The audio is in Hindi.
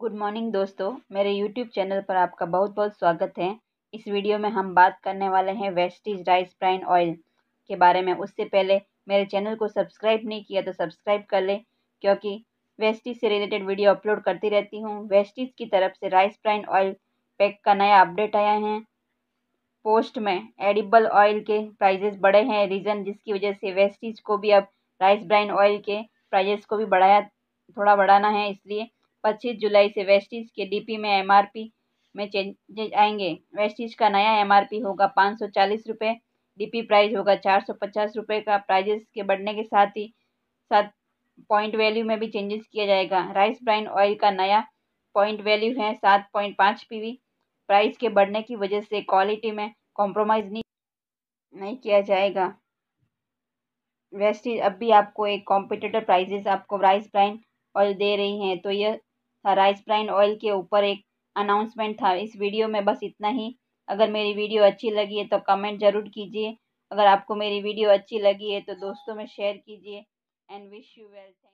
गुड मॉर्निंग दोस्तों मेरे यूट्यूब चैनल पर आपका बहुत बहुत स्वागत है इस वीडियो में हम बात करने वाले हैं वेस्टीज राइस प्राइन ऑयल के बारे में उससे पहले मेरे चैनल को सब्सक्राइब नहीं किया तो सब्सक्राइब कर लें क्योंकि वेस्टीज से रिलेटेड वीडियो अपलोड करती रहती हूँ वेस्टीज की तरफ से राइस प्राइन ऑयल पैक का नया अपडेट आया है पोस्ट में एडिबल ऑयल के प्राइजेस बढ़े हैं रीज़न जिसकी वजह से वेस्टीज को भी अब राइस ब्राइन ऑयल के प्राइजेस को भी बढ़ाया थोड़ा बढ़ाना है इसलिए पच्चीस जुलाई से वेस्टीज के डीपी में एमआरपी में चेंजेज आएंगे वेस्टीज का नया एमआरपी होगा पाँच सौ चालीस रुपये डीपी प्राइस होगा चार सौ पचास रुपये का प्राइजेस के बढ़ने के साथ ही साथ पॉइंट वैल्यू में भी चेंजेस किया जाएगा राइस ब्राइन ऑयल का नया पॉइंट वैल्यू है सात पॉइंट पाँच पी प्राइस के बढ़ने की वजह से क्वालिटी में कॉम्प्रोमाइज़ नहीं नहीं किया जाएगा वेस्टीज अब भी आपको एक कॉम्पिटेटर प्राइजेस आपको राइस ब्राइन ऑयल दे रही हैं तो यह राइस ब्राइन ऑयल के ऊपर एक अनाउंसमेंट था इस वीडियो में बस इतना ही अगर मेरी वीडियो अच्छी लगी है तो कमेंट ज़रूर कीजिए अगर आपको मेरी वीडियो अच्छी लगी है तो दोस्तों में शेयर कीजिए and wish you well thank